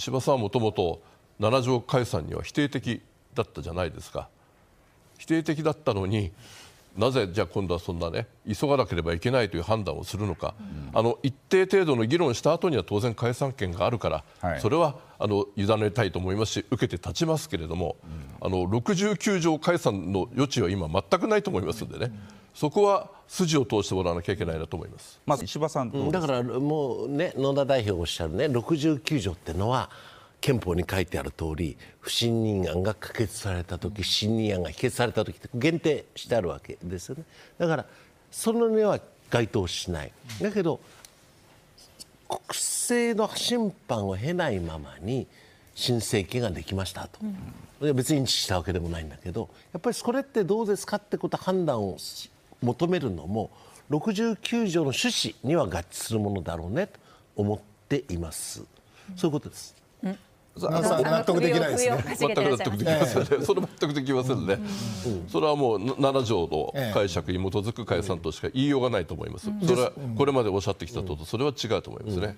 司馬さんはもともと七条解散には否定的だったじゃないですか否定的だったのになぜじゃあ今度はそんなね急がなければいけないという判断をするのか、うん、あの一定程度の議論した後には当然解散権があるから、はい、それはあの委ねたいと思いますし受けて立ちますけれども、うん、あの69条解散の余地は今全くないと思いますんでね。うんそこは筋を通してもらわなきゃいけないなと思います。まず石破さん、うん、だからもうね野田代表おっしゃるね69条ってのは憲法に書いてある通り不信任案が可決された時信任案が否決された時って限定してあるわけですよねだからそのには該当しないだけど国政の審判を経ないままに新政権ができましたと、うん、別に認知したわけでもないんだけどやっぱりそれってどうですかってことは判断を求めるのも69条の趣旨には合致するものだろうねと思っています。そういうことです。うん納得できないですね。全く納得できませんね。それ全くできませんね、それはもう七条の解釈に基づく解散としか言いようがないと思います。それはこれまでおっしゃってきたとそれは違うと思いますね。